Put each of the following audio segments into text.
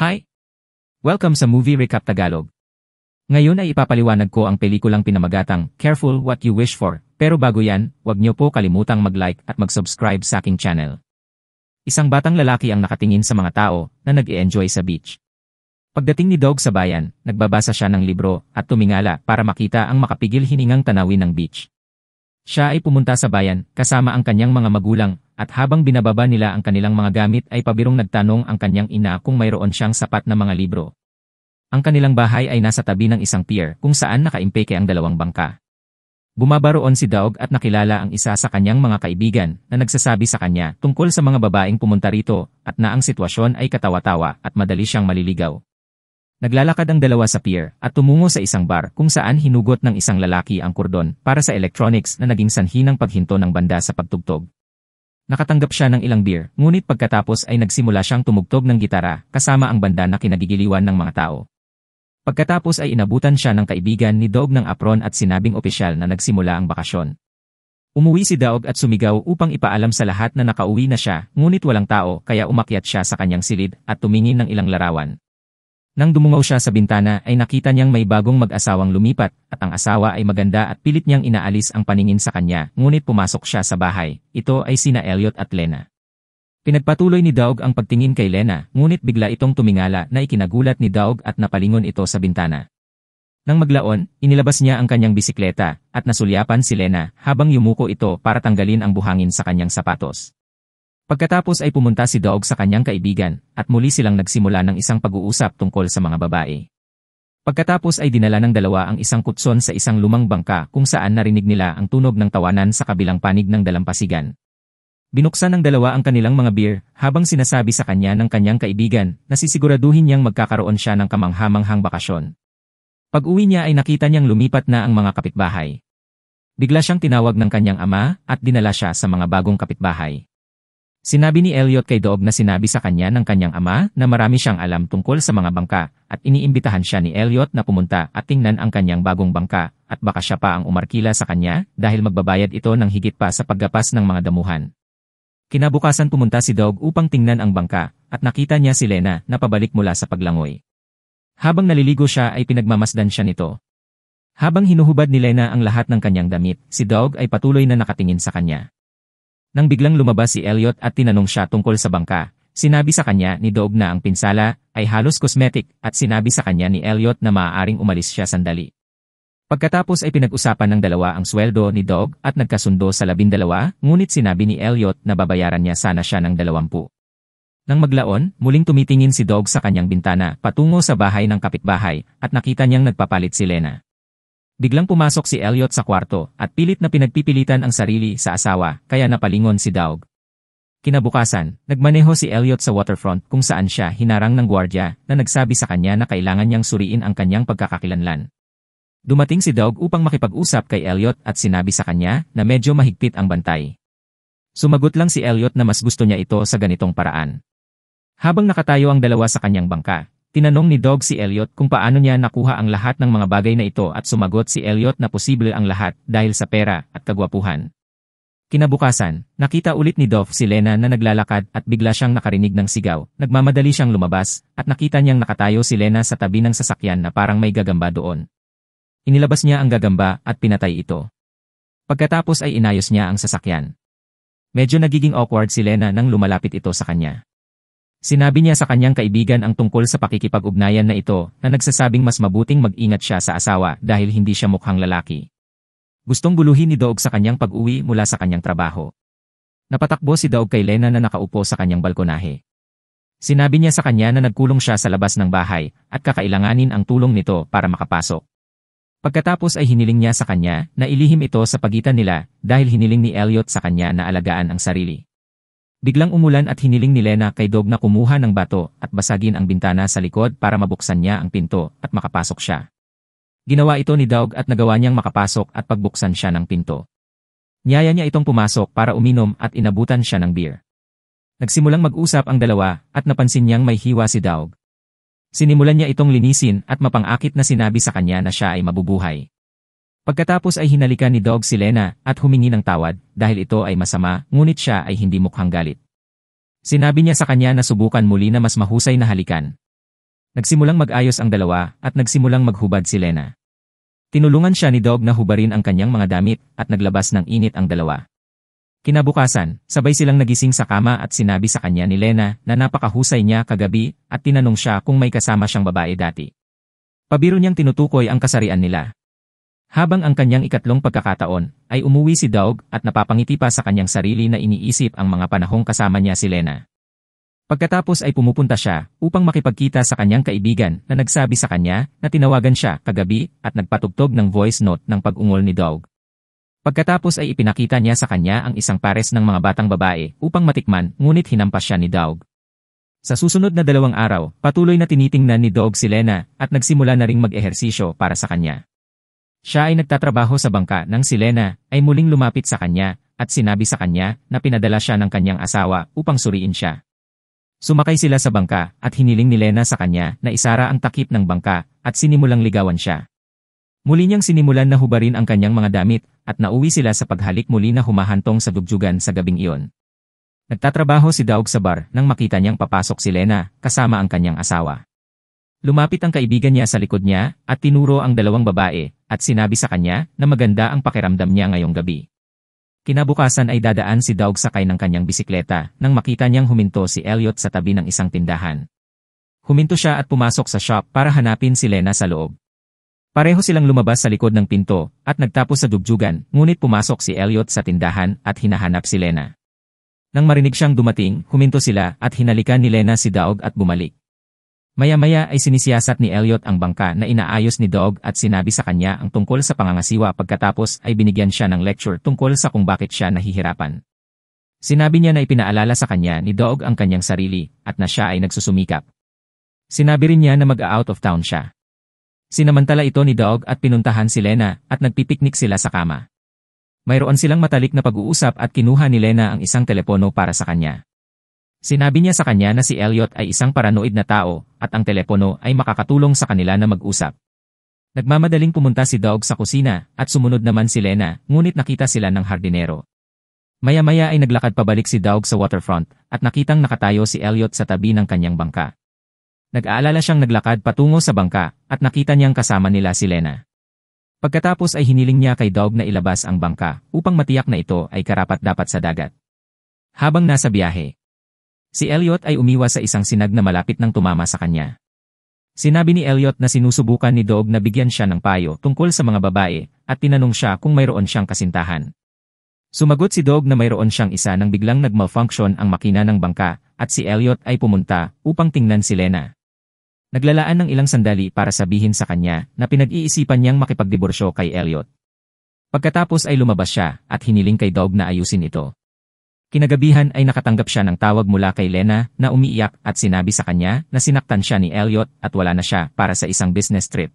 Hi! Welcome sa Movie Recap Tagalog. Ngayon ay ipapaliwanag ko ang pelikulang pinamagatang Careful What You Wish For, pero bago yan, wag niyo po kalimutang mag-like at mag-subscribe sa aking channel. Isang batang lalaki ang nakatingin sa mga tao na nag -e enjoy sa beach. Pagdating ni Dog sa bayan, nagbabasa siya ng libro at tumingala para makita ang makapigil hiningang tanawin ng beach. Siya ay pumunta sa bayan kasama ang kanyang mga magulang at habang binababa nila ang kanilang mga gamit ay pabirong nagtanong ang kanyang ina kung mayroon siyang sapat na mga libro. Ang kanilang bahay ay nasa tabi ng isang pier kung saan nakaimpeke ang dalawang bangka. Bumaba si Daog at nakilala ang isa sa kanyang mga kaibigan na nagsasabi sa kanya tungkol sa mga babaeng pumunta rito at na ang sitwasyon ay katawa-tawa at madali siyang maliligaw. Naglalakad ang dalawa sa pier at tumungo sa isang bar kung saan hinugot ng isang lalaki ang kordon para sa electronics na naging sanhi ng paghinto ng banda sa pagtugtog. Nakatanggap siya ng ilang beer, ngunit pagkatapos ay nagsimula siyang tumugtog ng gitara kasama ang banda na kinagigiliwan ng mga tao. Pagkatapos ay inabutan siya ng kaibigan ni Daog ng apron at sinabing opisyal na nagsimula ang bakasyon. Umuwi si Daog at sumigaw upang ipaalam sa lahat na nakauwi na siya, ngunit walang tao kaya umakyat siya sa kanyang silid at tumingin ng ilang larawan. Nang dumungaw siya sa bintana ay nakita niyang may bagong mag-asawang lumipat at ang asawa ay maganda at pilit niyang inaalis ang paningin sa kanya ngunit pumasok siya sa bahay. Ito ay sina Elliot at Lena. Pinagpatuloy ni Daug ang pagtingin kay Lena ngunit bigla itong tumingala na ikinagulat ni Daug at napalingon ito sa bintana. Nang maglaon, inilabas niya ang kanyang bisikleta at nasulyapan si Lena habang yumuko ito para tanggalin ang buhangin sa kanyang sapatos. Pagkatapos ay pumunta si Doog sa kanyang kaibigan, at muli silang nagsimula ng isang pag-uusap tungkol sa mga babae. Pagkatapos ay dinala ng dalawa ang isang kutson sa isang lumang bangka kung saan narinig nila ang tunog ng tawanan sa kabilang panig ng dalampasigan. Binuksan ng dalawa ang kanilang mga beer habang sinasabi sa kanya ng kanyang kaibigan na sisiguraduhin niyang magkakaroon siya ng kamanghamanghang bakasyon. Pag-uwi niya ay nakita niyang lumipat na ang mga kapitbahay. Bigla siyang tinawag ng kanyang ama at dinala siya sa mga bagong kapitbahay. Sinabi ni Elliot kay Dog na sinabi sa kanya ng kanyang ama na marami siyang alam tungkol sa mga bangka at iniimbitahan siya ni Elliot na pumunta at tingnan ang kanyang bagong bangka at baka siya pa ang umarkila sa kanya dahil magbabayad ito ng higit pa sa paggapas ng mga damuhan. Kinabukasan pumunta si Dog upang tingnan ang bangka at nakita niya si Lena na pabalik mula sa paglangoy. Habang naliligo siya ay pinagmamasdan siya nito. Habang hinuhubad ni Lena ang lahat ng kanyang damit, si Dog ay patuloy na nakatingin sa kanya. Nang biglang lumabas si Elliot at tinanong siya tungkol sa bangka, sinabi sa kanya ni Doob na ang pinsala ay halos cosmetic at sinabi sa kanya ni Elliot na maaaring umalis siya sandali. Pagkatapos ay pinag-usapan ng dalawa ang sweldo ni Doob at nagkasundo sa labindalawa, ngunit sinabi ni Elliot na babayaran niya sana siya ng dalawampu. Nang maglaon, muling tumitingin si Dog sa kanyang bintana patungo sa bahay ng kapitbahay at nakita niyang nagpapalit si Lena. Biglang pumasok si Elliot sa kwarto at pilit na pinagpipilitan ang sarili sa asawa kaya napalingon si Daug. Kinabukasan, nagmaneho si Elliot sa waterfront kung saan siya hinarang ng gwardya na nagsabi sa kanya na kailangan niyang suriin ang kanyang pagkakakilanlan. Dumating si Daug upang makipag-usap kay Elliot at sinabi sa kanya na medyo mahigpit ang bantay. Sumagot lang si Elliot na mas gusto niya ito sa ganitong paraan. Habang nakatayo ang dalawa sa kanyang bangka, Tinanong ni Dog si Elliot kung paano niya nakuha ang lahat ng mga bagay na ito at sumagot si Elliot na posible ang lahat dahil sa pera at kagwapuhan. Kinabukasan, nakita ulit ni Dov si Lena na naglalakad at bigla siyang nakarinig ng sigaw. Nagmamadali siyang lumabas at nakita niyang nakatayo si Lena sa tabi ng sasakyan na parang may gagamba doon. Inilabas niya ang gagamba at pinatay ito. Pagkatapos ay inayos niya ang sasakyan. Medyo nagiging awkward si Lena nang lumalapit ito sa kanya. Sinabi niya sa kanyang kaibigan ang tungkol sa pakikipag-ugnayan na ito na nagsasabing mas mabuting mag-ingat siya sa asawa dahil hindi siya mukhang lalaki. Gustong guluhin ni Doug sa kanyang pag-uwi mula sa kanyang trabaho. Napatakbo si Doug kay Lena na nakaupo sa kanyang balkonahe. Sinabi niya sa kanya na nagkulong siya sa labas ng bahay at kakailanganin ang tulong nito para makapasok. Pagkatapos ay hiniling niya sa kanya na ilihim ito sa pagitan nila dahil hiniling ni Elliot sa kanya na alagaan ang sarili. Biglang umulan at hiniling ni Lena kay Dog na kumuha ng bato at basagin ang bintana sa likod para mabuksan niya ang pinto at makapasok siya. Ginawa ito ni Dog at nagawa niyang makapasok at pagbuksan siya ng pinto. Niyaya niya itong pumasok para uminom at inabutan siya ng beer. Nagsimulang mag-usap ang dalawa at napansin niyang may hiwa si Dog. Sinimulan niya itong linisin at mapangakit na sinabi sa kanya na siya ay mabubuhay. Pagkatapos ay hinalikan ni Dog si Lena at humingi ng tawad dahil ito ay masama ngunit siya ay hindi mukhang galit. Sinabi niya sa kanya na subukan muli na mas mahusay na halikan. Nagsimulang mag-ayos ang dalawa at nagsimulang maghubad si Lena. Tinulungan siya ni Dog na hubarin ang kanyang mga damit at naglabas ng init ang dalawa. Kinabukasan, sabay silang nagising sa kama at sinabi sa kanya ni Lena na napakahusay niya kagabi at tinanong siya kung may kasama siyang babae dati. Pabiro niyang tinutukoy ang kasarian nila. Habang ang kanyang ikatlong pagkakataon, ay umuwi si Daug at napapangiti pa sa kanyang sarili na iniisip ang mga panahong kasama niya si Lena. Pagkatapos ay pumupunta siya upang makipagkita sa kanyang kaibigan na nagsabi sa kanya na tinawagan siya kagabi at nagpatugtog ng voice note ng pag-ungol ni Daug. Pagkatapos ay ipinakita niya sa kanya ang isang pares ng mga batang babae upang matikman ngunit hinampas siya ni Daug. Sa susunod na dalawang araw, patuloy na tinitingnan ni Dog si Lena at nagsimula na ring mag-ehersisyo para sa kanya. Siya ay nagtatrabaho sa bangka nang si Lena ay muling lumapit sa kanya at sinabi sa kanya na pinadala siya ng kanyang asawa upang suriin siya. Sumakay sila sa bangka at hiniling ni Lena sa kanya na isara ang takip ng bangka at sinimulang ligawan siya. Muli niyang sinimulan na hubarin ang kanyang mga damit at nauwi sila sa paghalik muli na humahantong sa dugjugan sa gabing iyon. Nagtatrabaho si Daug sa bar nang makita niyang papasok si Lena kasama ang kanyang asawa. Lumapit ang kaibigan niya sa likod niya at tinuro ang dalawang babae at sinabi sa kanya na maganda ang pakiramdam niya ngayong gabi. Kinabukasan ay dadaan si Doug sakay ng kanyang bisikleta nang makita niyang huminto si Elliot sa tabi ng isang tindahan. Huminto siya at pumasok sa shop para hanapin si Lena sa loob. Pareho silang lumabas sa likod ng pinto at nagtapos sa dugjugan ngunit pumasok si Elliot sa tindahan at hinahanap si Lena. Nang marinig siyang dumating, huminto sila at hinalikan ni Lena si Doug at bumalik. Maya-maya ay sinisiyasat ni Elliot ang bangka na inaayos ni Dog at sinabi sa kanya ang tungkol sa pangangasiwa pagkatapos ay binigyan siya ng lecture tungkol sa kung bakit siya nahihirapan. Sinabi niya na ipinaalala sa kanya ni Dog ang kanyang sarili at na siya ay nagsusumikap. Sinabi rin niya na mag-out of town siya. Sinamantala ito ni Dog at pinuntahan si Lena at nagpipiknik sila sa kama. Mayroon silang matalik na pag-uusap at kinuha ni Lena ang isang telepono para sa kanya. Sinabi niya sa kanya na si Elliot ay isang paranoid na tao at ang telepono ay makakatulong sa kanila na mag-usap. Nagmamadaling pumunta si Doug sa kusina at sumunod naman si Lena ngunit nakita sila ng hardinero. Maya-maya ay naglakad pabalik si Doug sa waterfront at nakitang nakatayo si Elliot sa tabi ng kanyang bangka. Nag-aalala siyang naglakad patungo sa bangka at nakita niyang kasama nila si Lena. Pagkatapos ay hiniling niya kay Doug na ilabas ang bangka upang matiyak na ito ay karapat dapat sa dagat. Habang nasa biyahe, Si Elliot ay umiwas sa isang sinag na malapit nang tumama sa kanya. Sinabi ni Elliot na sinusubukan ni Dog na bigyan siya ng payo tungkol sa mga babae at tinanong siya kung mayroon siyang kasintahan. Sumagot si Dog na mayroon siyang isa nang biglang nagmalfunction ang makina ng bangka at si Elliot ay pumunta upang tingnan si Lena. Naglalaan ng ilang sandali para sabihin sa kanya na pinag-iisipan niyang makipagdiborsyo kay Elliot. Pagkatapos ay lumabas siya at hiniling kay Dog na ayusin ito. Kinagabihan ay nakatanggap siya ng tawag mula kay Lena na umiiyak at sinabi sa kanya na sinaktan siya ni Elliot at wala na siya para sa isang business trip.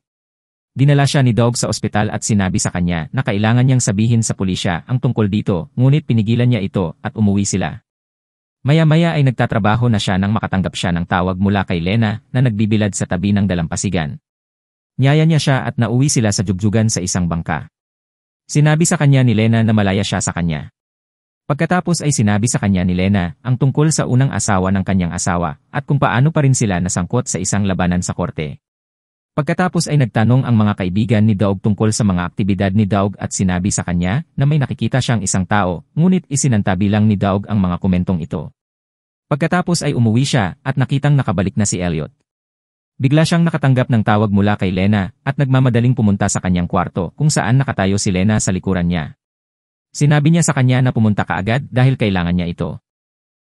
Dinala siya ni Doug sa ospital at sinabi sa kanya na kailangan niyang sabihin sa pulisya ang tungkol dito ngunit pinigilan niya ito at umuwi sila. Maya-maya ay nagtatrabaho na siya nang makatanggap siya ng tawag mula kay Lena na nagbibilad sa tabi ng dalampasigan. Niyaya niya siya at nauwi sila sa jugjugan sa isang bangka. Sinabi sa kanya ni Lena na malaya siya sa kanya. Pagkatapos ay sinabi sa kanya ni Lena ang tungkol sa unang asawa ng kanyang asawa at kung paano pa rin sila nasangkot sa isang labanan sa korte. Pagkatapos ay nagtanong ang mga kaibigan ni Daug tungkol sa mga aktibidad ni Daug at sinabi sa kanya na may nakikita siyang isang tao, ngunit isinantabi lang ni Daug ang mga komentong ito. Pagkatapos ay umuwi siya at nakitang nakabalik na si Elliot. Bigla siyang nakatanggap ng tawag mula kay Lena at nagmamadaling pumunta sa kanyang kwarto kung saan nakatayo si Lena sa likuran niya. Sinabi niya sa kanya na pumunta ka agad dahil kailangan niya ito.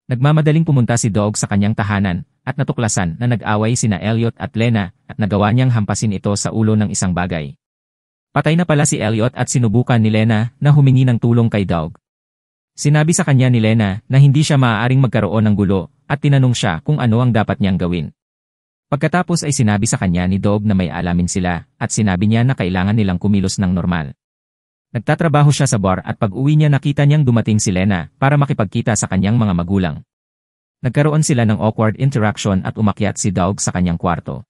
Nagmamadaling pumunta si Dog sa kanyang tahanan at natuklasan na nag-away sina Elliot at Lena at nagawa niyang hampasin ito sa ulo ng isang bagay. Patay na pala si Elliot at sinubukan ni Lena na humingi ng tulong kay Dog. Sinabi sa kanya ni Lena na hindi siya maaaring magkaroon ng gulo at tinanong siya kung ano ang dapat niyang gawin. Pagkatapos ay sinabi sa kanya ni Dog na may alamin sila at sinabi niya na kailangan nilang kumilos ng normal. Nagtatrabaho siya sa bar at pag-uwi niya nakita niyang dumating si Lena para makipagkita sa kanyang mga magulang. Nagkaroon sila ng awkward interaction at umakyat si Doug sa kanyang kwarto.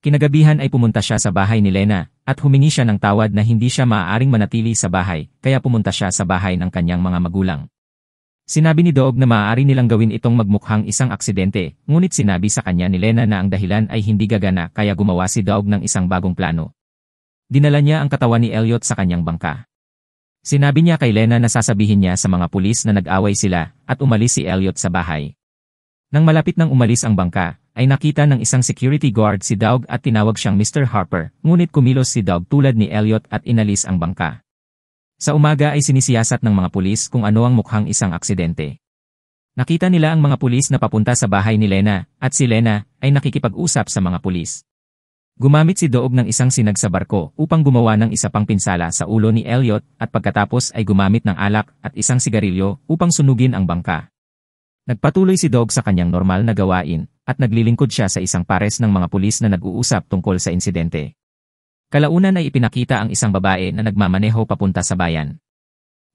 Kinagabihan ay pumunta siya sa bahay ni Lena at humingi siya ng tawad na hindi siya maaaring manatili sa bahay kaya pumunta siya sa bahay ng kanyang mga magulang. Sinabi ni Doug na maaari nilang gawin itong magmukhang isang aksidente, ngunit sinabi sa kanya ni Lena na ang dahilan ay hindi gagana kaya gumawa si Doug ng isang bagong plano dinala niya ang katawan ni Elliot sa kanyang bangka. Sinabi niya kay Lena na sasabihin niya sa mga pulis na nag-away sila at umalis si Elliot sa bahay. Nang malapit nang umalis ang bangka, ay nakita ng isang security guard si Doug at tinawag siyang Mr. Harper, ngunit kumilos si Doug tulad ni Elliot at inalis ang bangka. Sa umaga ay sinisiyasat ng mga pulis kung ano ang mukhang isang aksidente. Nakita nila ang mga pulis na papunta sa bahay ni Lena, at si Lena ay nakikipag-usap sa mga pulis. Gumamit si Doog ng isang sinag sa barko upang gumawa ng isa pang pinsala sa ulo ni Elliot at pagkatapos ay gumamit ng alak at isang sigarilyo upang sunugin ang bangka. Nagpatuloy si Doog sa kanyang normal na gawain at naglilingkod siya sa isang pares ng mga pulis na nag-uusap tungkol sa insidente. Kalaunan ay ipinakita ang isang babae na nagmamaneho papunta sa bayan.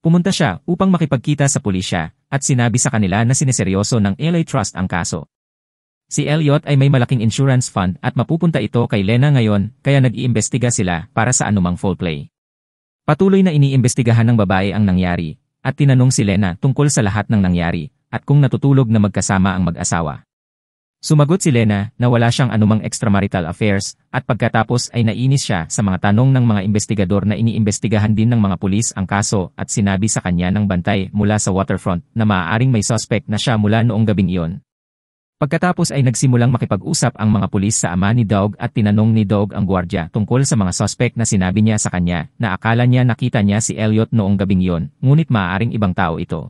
Pumunta siya upang makipagkita sa pulisya at sinabi sa kanila na sineseryoso ng LA Trust ang kaso. Si Elliot ay may malaking insurance fund at mapupunta ito kay Lena ngayon, kaya nag-iimbestiga sila para sa anumang foul play. Patuloy na iniimbestigahan ng babae ang nangyari, at tinanong si Lena tungkol sa lahat ng nangyari, at kung natutulog na magkasama ang mag-asawa. Sumagot si Lena na wala siyang anumang extramarital affairs at pagkatapos ay nainis siya sa mga tanong ng mga investigador na iniimbestigahan din ng mga pulis ang kaso at sinabi sa kanya ng bantay mula sa waterfront na maaaring may suspect na siya mula noong gabing iyon Pagkatapos ay nagsimulang makipag-usap ang mga pulis sa ama ni Dog at tinanong ni Dog ang gwardya tungkol sa mga sospek na sinabi niya sa kanya na akala niya nakita niya si Elliot noong gabing yon, ngunit maaaring ibang tao ito.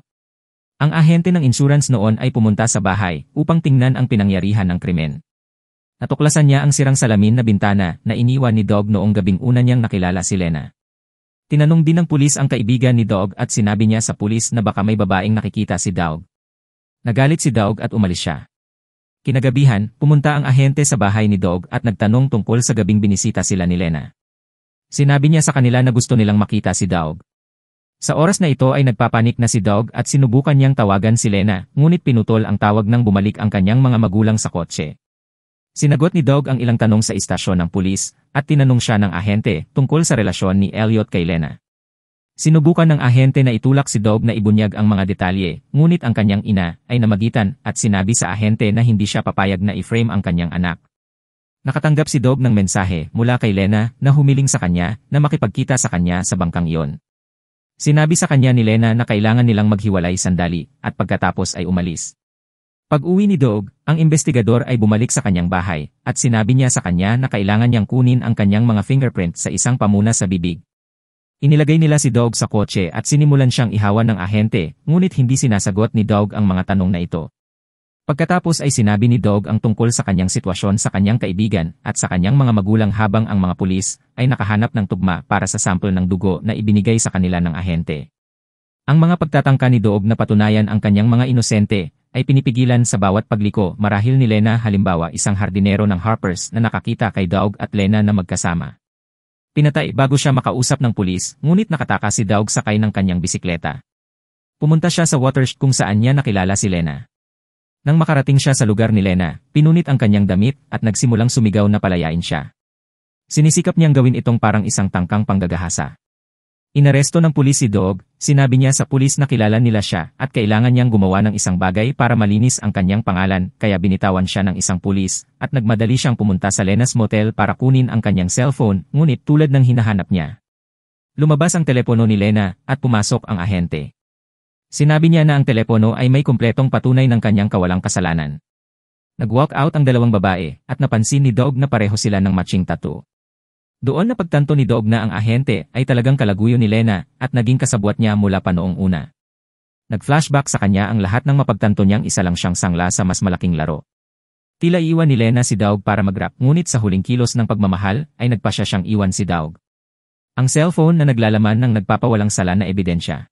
Ang ahente ng insurance noon ay pumunta sa bahay upang tingnan ang pinangyarihan ng krimen. Natuklasan niya ang sirang salamin na bintana na iniwan ni Dog noong gabing una niyang nakilala si Lena. Tinanong din ng pulis ang kaibigan ni Dog at sinabi niya sa pulis na baka may babaeng nakikita si Dog. Nagalit si Dog at umalis siya. Kinagabihan, pumunta ang ahente sa bahay ni Dog at nagtanong tungkol sa gabing binisita sila ni Lena. Sinabi niya sa kanila na gusto nilang makita si Dog. Sa oras na ito ay nagpapanik na si Dog at sinubukan niyang tawagan si Lena, ngunit pinutol ang tawag nang bumalik ang kanyang mga magulang sa kotse. Sinagot ni Dog ang ilang tanong sa istasyon ng pulis at tinanong siya ng ahente tungkol sa relasyon ni Elliot kay Lena. Sinubukan ng ahente na itulak si Dog na ibunyag ang mga detalye, ngunit ang kanyang ina ay namagitan at sinabi sa ahente na hindi siya papayag na i-frame ang kanyang anak. Nakatanggap si Dog ng mensahe mula kay Lena na humiling sa kanya na makipagkita sa kanya sa bangkang iyon. Sinabi sa kanya ni Lena na kailangan nilang maghiwalay sandali at pagkatapos ay umalis. Pag-uwi ni Dog, ang investigador ay bumalik sa kanyang bahay at sinabi niya sa kanya na kailangan niyang kunin ang kanyang mga fingerprint sa isang pamuna sa bibig Inilagay nila si Dog sa kotse at sinimulan siyang ihawan ng ahente, ngunit hindi sinasagot ni Dog ang mga tanong na ito. Pagkatapos ay sinabi ni Dog ang tungkol sa kanyang sitwasyon sa kanyang kaibigan at sa kanyang mga magulang habang ang mga pulis ay nakahanap ng tugma para sa sample ng dugo na ibinigay sa kanila ng ahente. Ang mga pagtatangka ni Dog na patunayan ang kanyang mga inosente ay pinipigilan sa bawat pagliko marahil ni Lena halimbawa isang hardinero ng Harper's na nakakita kay Dog at Lena na magkasama. Pinatay bago siya makausap ng pulis, ngunit nakataka si Daug sakay ng kanyang bisikleta. Pumunta siya sa water kung saan niya nakilala si Lena. Nang makarating siya sa lugar ni Lena, pinunit ang kanyang damit at nagsimulang sumigaw na palayain siya. Sinisikap niyang gawin itong parang isang tangkang panggagahasa. Inaresto ng pulis si Dog, sinabi niya sa pulis na kilala nila siya at kailangan niyang gumawa ng isang bagay para malinis ang kanyang pangalan kaya binitawan siya ng isang pulis at nagmadali siyang pumunta sa Lenas Motel para kunin ang kanyang cellphone ngunit tulad ng hinahanap niya. Lumabas ang telepono ni Lena at pumasok ang ahente. Sinabi niya na ang telepono ay may kumpletong patunay ng kanyang kawalang kasalanan. Nag-walk out ang dalawang babae at napansin ni Dog na pareho sila ng matching tattoo. Doon na pagtanto ni Dog na ang ahente ay talagang kalaguyo ni Lena at naging kasabwat niya mula pa noong una. Nag-flashback sa kanya ang lahat ng mapagtanto niyang isa lang siyang sangla sa mas malaking laro. Tila iwan ni Lena si Dog para mag-rap ngunit sa huling kilos ng pagmamahal ay nagpasya siyang iwan si Dog. Ang cellphone na naglalaman ng nagpapawalang sala na ebidensya.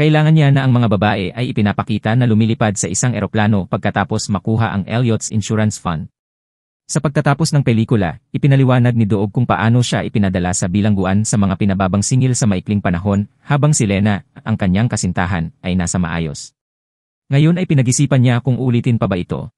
Kailangan niya na ang mga babae ay ipinapakita na lumilipad sa isang eroplano pagkatapos makuha ang Elliot's Insurance Fund. Sa pagtatapos ng pelikula, ipinaliwanag ni Doog kung paano siya ipinadala sa bilangguan sa mga pinababang singil sa maikling panahon, habang si Lena, ang kanyang kasintahan, ay nasa maayos. Ngayon ay pinag-isipan niya kung ulitin pa ba ito.